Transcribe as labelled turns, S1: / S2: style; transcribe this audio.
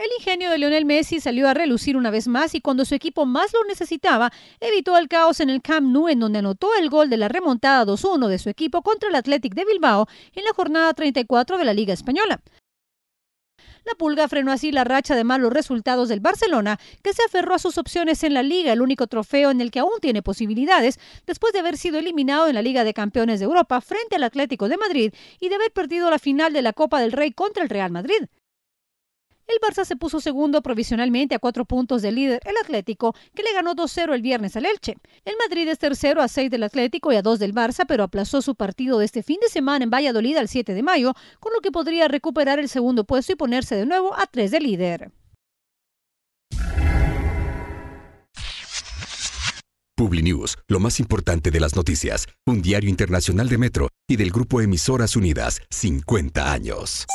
S1: El ingenio de Lionel Messi salió a relucir una vez más y cuando su equipo más lo necesitaba, evitó el caos en el Camp Nou en donde anotó el gol de la remontada 2-1 de su equipo contra el Athletic de Bilbao en la jornada 34 de la Liga Española. La pulga frenó así la racha de malos resultados del Barcelona, que se aferró a sus opciones en la liga, el único trofeo en el que aún tiene posibilidades, después de haber sido eliminado en la Liga de Campeones de Europa frente al Atlético de Madrid y de haber perdido la final de la Copa del Rey contra el Real Madrid. El Barça se puso segundo provisionalmente a cuatro puntos del líder, el Atlético, que le ganó 2-0 el viernes al Elche. El Madrid es tercero a seis del Atlético y a dos del Barça, pero aplazó su partido de este fin de semana en Valladolid al 7 de mayo, con lo que podría recuperar el segundo puesto y ponerse de nuevo a tres del líder.
S2: PubliNews, lo más importante de las noticias, un diario internacional de Metro y del grupo Emisoras Unidas, 50 años.